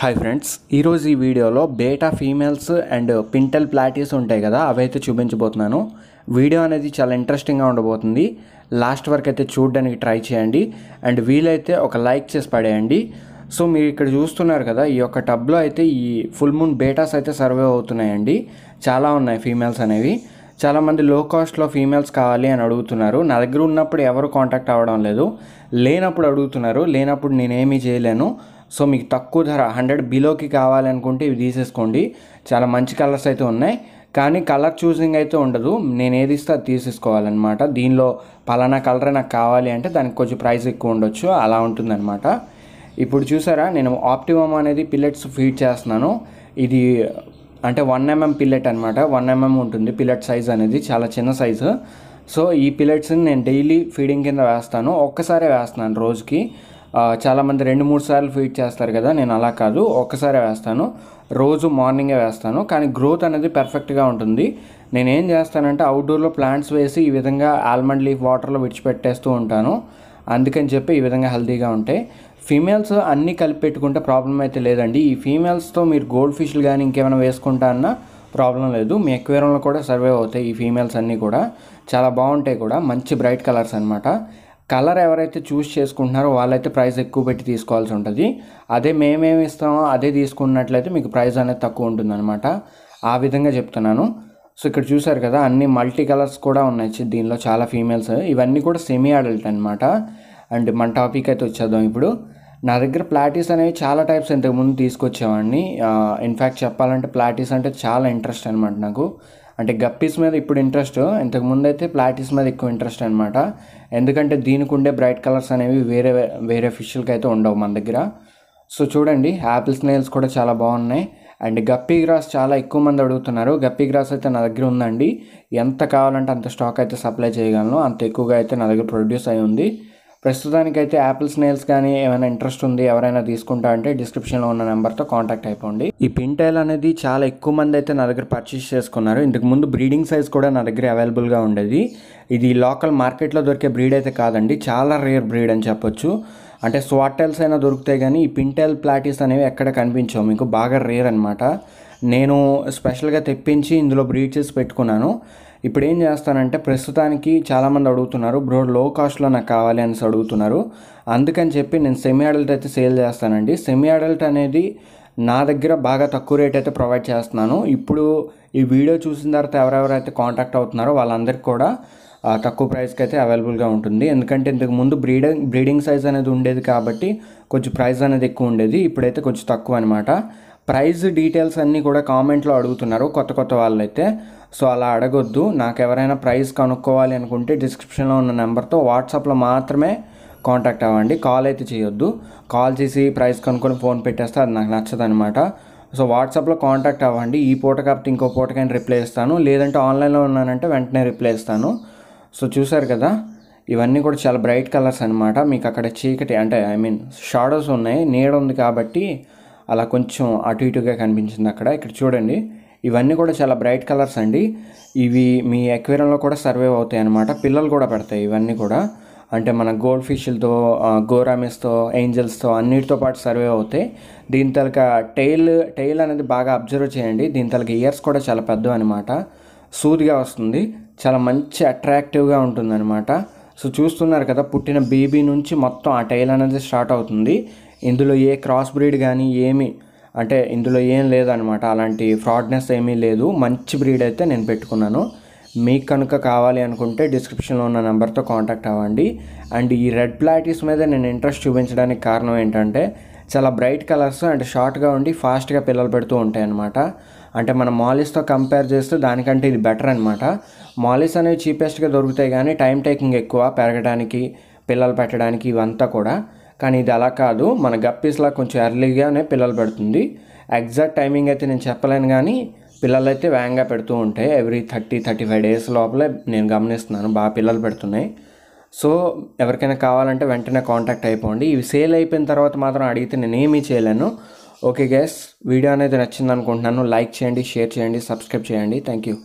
hi friends ఈరోజు ఈ వీడియోలో betta females and pintail platies ఉంటాయి కదా అవైతే చూపించబోతున్నాను వీడియో అనేది చాలా ఇంట్రెస్టింగ్గా ఉండబోతుంది లాస్ట్ వరకు అయితే చూడడానికి ట్రై చేయండి అండ్ వీలైతే ఒక లైక్ చేసి పడేయండి సో మీరు ఇక్కడ చూస్తున్నారు కదా ఈ యొక్క టబ్లో అయితే ఈ ఫుల్ మూన్ బేటాస్ అయితే సర్వే అవుతున్నాయండి చాలా ఉన్నాయి ఫీమేల్స్ అనేవి చాలామంది లో కాస్ట్లో ఫీమేల్స్ కావాలి అని అడుగుతున్నారు నా దగ్గర ఉన్నప్పుడు ఎవరు కాంటాక్ట్ అవ్వడం లేదు లేనప్పుడు అడుగుతున్నారు లేనప్పుడు నేనేమీ చేయలేను సో మీకు తక్కువ ధర హండ్రెడ్ బిలోకి కావాలనుకుంటే ఇవి తీసేసుకోండి చాలా మంచి కలర్స్ అయితే ఉన్నాయి కానీ కలర్ చూసింగ్ అయితే ఉండదు నేను ఏది ఇస్తే అది తీసేసుకోవాలన్నమాట దీనిలో పలానా కలరే నాకు కావాలి అంటే దానికి కొంచెం ప్రైస్ ఎక్కువ ఉండొచ్చు అలా ఉంటుందన్నమాట ఇప్పుడు చూసారా నేను ఆప్టిమమ్ అనేది పిల్లెట్స్ ఫీడ్ చేస్తున్నాను ఇది అంటే వన్ ఎంఎం పిల్లెట్ అనమాట వన్ ఎంఎం ఉంటుంది పిల్లెట్ సైజ్ అనేది చాలా చిన్న సైజు సో ఈ పిల్లెట్స్ని నేను డైలీ ఫీడింగ్ కింద వేస్తాను ఒక్కసారే వేస్తున్నాను రోజుకి చాలామంది రెండు మూడు సార్లు ఫీడ్ చేస్తారు కదా నేను అలా కాదు ఒక్కసారే వేస్తాను రోజు మార్నింగే వేస్తాను కానీ గ్రోత్ అనేది పర్ఫెక్ట్గా ఉంటుంది నేనేం చేస్తానంటే అవుట్డోర్లో ప్లాంట్స్ వేసి ఈ విధంగా ఆల్మండ్ లీఫ్ వాటర్లో విడిచిపెట్టేస్తూ ఉంటాను అందుకని చెప్పి ఈ విధంగా హెల్తీగా ఉంటాయి ఫీమేల్స్ అన్నీ కలిపి పెట్టుకుంటే ప్రాబ్లం అయితే లేదండి ఈ ఫీమేల్స్తో మీరు గోల్డ్ ఫిష్లు కానీ ఇంకేమైనా వేసుకుంటా అన్నా ప్రాబ్లం లేదు మీ ఎక్వేరంలో కూడా సర్వే అవుతాయి ఈ ఫీమేల్స్ అన్నీ కూడా చాలా బాగుంటాయి కూడా మంచి బ్రైట్ కలర్స్ అనమాట కలర్ ఎవరైతే చూస్ చేసుకుంటున్నారో వాళ్ళైతే ప్రైస్ ఎక్కువ పెట్టి తీసుకోవాల్సి ఉంటుంది అదే మేమేమి ఇస్తామో అదే తీసుకున్నట్లయితే మీకు ప్రైస్ అనేది తక్కువ ఉంటుందన్నమాట ఆ విధంగా చెప్తున్నాను సో ఇక్కడ చూసారు కదా అన్ని మల్టీ కలర్స్ కూడా ఉన్నాయి దీనిలో చాలా ఫీమేల్స్ ఇవన్నీ కూడా సెమీ అడల్ట్ అనమాట అండ్ మన టాపిక్ అయితే వచ్చేద్దాం ఇప్పుడు నా దగ్గర ప్లాటీస్ అనేవి చాలా టైప్స్ ఇంతకుముందు తీసుకొచ్చేవాడిని ఇన్ఫ్యాక్ట్ చెప్పాలంటే ప్లాటీస్ అంటే చాలా ఇంట్రెస్ట్ అనమాట నాకు అంటే గప్పీస్ మీద ఇప్పుడు ఇంట్రెస్ట్ ఇంతకుముందు అయితే ప్లాటీస్ మీద ఎక్కువ ఇంట్రెస్ట్ అనమాట ఎందుకంటే దీనికి ఉండే బ్రైట్ కలర్స్ అనేవి వేరే వేరే ఫిష్లకి అయితే ఉండవు మన దగ్గర సో చూడండి యాపిల్ స్నేల్స్ కూడా చాలా బాగున్నాయి అండ్ గప్పీ గ్రాస్ చాలా ఎక్కువ మంది అడుగుతున్నారు గప్పీ గ్రాస్ అయితే నా దగ్గర ఉందండి ఎంత కావాలంటే అంత స్టాక్ అయితే సప్లై చేయగలను అంత ఎక్కువగా అయితే నా దగ్గర ప్రొడ్యూస్ అయి ఉంది ప్రస్తుతానికైతే యాపిల్ స్నేల్స్ కానీ ఏమైనా ఇంట్రెస్ట్ ఉంది ఎవరైనా తీసుకుంటా అంటే డిస్క్రిప్షన్లో ఉన్న నెంబర్తో కాంటాక్ట్ అయిపోండి ఈ పింటైల్ అనేది చాలా ఎక్కువ మంది అయితే నా దగ్గర పర్చేస్ చేసుకున్నారు ఇంతకు ముందు బ్రీడింగ్ సైజ్ కూడా నా దగ్గర అవైలబుల్గా ఉండేది ఇది లోకల్ మార్కెట్లో దొరికే బ్రీడ్ అయితే కాదండి చాలా రేర్ బ్రీడ్ అని చెప్పొచ్చు అంటే స్వాటైల్స్ అయినా దొరుకుతాయి కానీ ఈ పింటైల్ ప్లాటీస్ అనేవి ఎక్కడ కనిపించవు మీకు బాగా రేర్ అనమాట నేను స్పెషల్గా తెప్పించి ఇందులో బ్రీడ్ చేసి పెట్టుకున్నాను ఇప్పుడు ఏం చేస్తానంటే ప్రస్తుతానికి చాలామంది అడుగుతున్నారు బ్రో లో కాస్ట్లో నాకు కావాలి అనేసి అడుగుతున్నారు అందుకని చెప్పి నేను సెమీ అడల్ట్ అయితే సేల్ చేస్తానండి సెమీ అడల్ట్ అనేది నా దగ్గర బాగా తక్కువ రేట్ అయితే ప్రొవైడ్ చేస్తున్నాను ఇప్పుడు ఈ వీడియో చూసిన తర్వాత ఎవరెవరైతే కాంటాక్ట్ అవుతున్నారో వాళ్ళందరికీ కూడా తక్కువ ప్రైస్కి అయితే అవైలబుల్గా ఉంటుంది ఎందుకంటే ఇంతకు ముందు బ్రీడింగ్ బ్రీడింగ్ సైజ్ అనేది ఉండేది కాబట్టి కొంచెం ప్రైస్ అనేది ఎక్కువ ఉండేది ఇప్పుడైతే కొంచెం తక్కువ అనమాట ప్రైజ్ డీటెయిల్స్ అన్నీ కూడా కామెంట్లో అడుగుతున్నారు కొత్త కొత్త వాళ్ళైతే సో అలా అడగొద్దు నాకు ఎవరైనా ప్రైస్ కనుక్కోవాలి అనుకుంటే డిస్క్రిప్షన్లో ఉన్న నెంబర్తో వాట్సాప్లో మాత్రమే కాంటాక్ట్ అవ్వండి కాల్ అయితే చేయొద్దు కాల్ చేసి ప్రైస్ కనుక్కొని ఫోన్ పెట్టేస్తే అది నాకు నచ్చదనమాట సో వాట్సాప్లో కాంటాక్ట్ అవ్వండి ఈ పూట కాబట్టి ఇంకో పూటకైనా రిప్లై ఇస్తాను లేదంటే ఆన్లైన్లో ఉన్నానంటే వెంటనే రిప్లై ఇస్తాను సో చూసారు కదా ఇవన్నీ కూడా చాలా బ్రైట్ కలర్స్ అనమాట మీకు అక్కడ చీకటి అంటే ఐ మీన్ షాడోస్ ఉన్నాయి నీడ ఉంది కాబట్టి అలా కొంచెం అటు ఇటుగా కనిపించింది అక్కడ ఇక్కడ చూడండి ఇవన్నీ కూడా చాలా బ్రైట్ కలర్స్ అండి ఇవి మీ ఎక్వేరియంలో కూడా సర్వైవ్ అవుతాయి అన్నమాట పిల్లలు కూడా పెడతాయి ఇవన్నీ కూడా అంటే మన గోల్డ్ ఫిష్లతో గోరామిస్తో ఏంజల్స్తో అన్నిటితో పాటు సర్వే అవుతాయి దీని తలక టెయిల్ టెయిల్ అనేది బాగా అబ్జర్వ్ చేయండి దీని తలక ఇయర్స్ కూడా చాలా పెద్ద అనమాట సూదిగా వస్తుంది చాలా మంచి అట్రాక్టివ్గా అనమాట సో చూస్తున్నారు కదా పుట్టిన బేబీ నుంచి మొత్తం ఆ టైల్ అనేది స్టార్ట్ అవుతుంది ఇందులో ఏ క్రాస్ బ్రీడ్ కానీ ఏమి అంటే ఇందులో ఏం లేదనమాట అలాంటి ఫ్రాడ్నెస్ ఏమీ లేదు మంచి బ్రీడ్ అయితే నేను పెట్టుకున్నాను మీకు కనుక కావాలి అనుకుంటే డిస్క్రిప్షన్లో ఉన్న నెంబర్తో కాంటాక్ట్ అవ్వండి అండ్ ఈ రెడ్ ప్లాటీస్ మీద నేను ఇంట్రెస్ట్ చూపించడానికి కారణం ఏంటంటే చాలా బ్రైట్ కలర్స్ అండ్ షార్ట్గా ఉండి ఫాస్ట్గా పిల్లలు పెడుతూ ఉంటాయి అనమాట అంటే మనం మాలిస్తో కంపేర్ చేస్తే దానికంటే ఇది బెటర్ అనమాట మాలిస్ అనేవి చీపెస్ట్గా దొరుకుతాయి కానీ టైం టేకింగ్ ఎక్కువ పెరగడానికి పిల్లలు పెట్టడానికి ఇవంతా కూడా కానీ ఇది అలా కాదు మన గప్పీస్లా కొంచెం ఎర్లీగానే పిల్లలు పెడుతుంది ఎగ్జాక్ట్ టైమింగ్ అయితే నేను చెప్పలేను కానీ పిల్లలు అయితే వేగంగా పెడుతూ ఉంటాయి every thirty thirty five days లోపలే నేను గమనిస్తున్నాను బాగా పిల్లలు పెడుతున్నాయి సో ఎవరికైనా కావాలంటే వెంటనే కాంటాక్ట్ అయిపోండి ఇవి సేల్ అయిపోయిన తర్వాత మాత్రం అడిగితే నేను ఏమీ చేయలేను ఓకే గ్యాస్ వీడియో అనేది నచ్చింది అనుకుంటున్నాను లైక్ చేయండి షేర్ చేయండి సబ్స్క్రైబ్ చేయండి థ్యాంక్ యూ